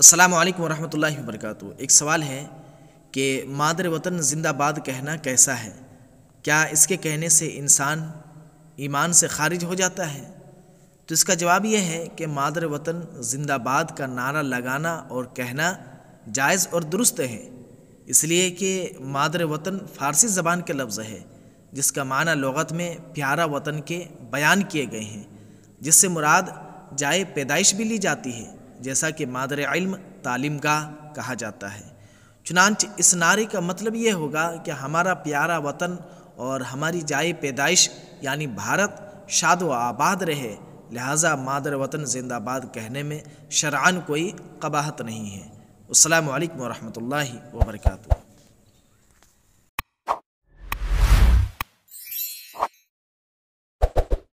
अस्सलाम वालेकुम रहमतुल्लाहि एक सवाल है कि मादर वतन जिंदाबाद कहना कैसा है क्या इसके कहने से इंसान ईमान से खारिज हो जाता है तो इसका जवाब यह है कि मादर वतन जिंदाबाद का नारा लगाना और कहना जायज़ और दुरुस्त है इसलिए कि मादर वतन फ़ारसी ज़बान के लफ्ज़ है जिसका माना लगत में प्यारा वतन के बयान किए गए हैं जिससे मुराद जाए पैदाइश भी ली जाती है जैसा कि मादर इल्म तालीम गाह कहा जाता है चुनानच इस नारे का मतलब ये होगा कि हमारा प्यारा वतन और हमारी जाए पैदाइश यानी भारत शाद व आबाद रहे लिहाजा मादर वतन जिंदाबाद कहने में शरान कोई कबाहत नहीं है अल्लाम वरहमल वर्का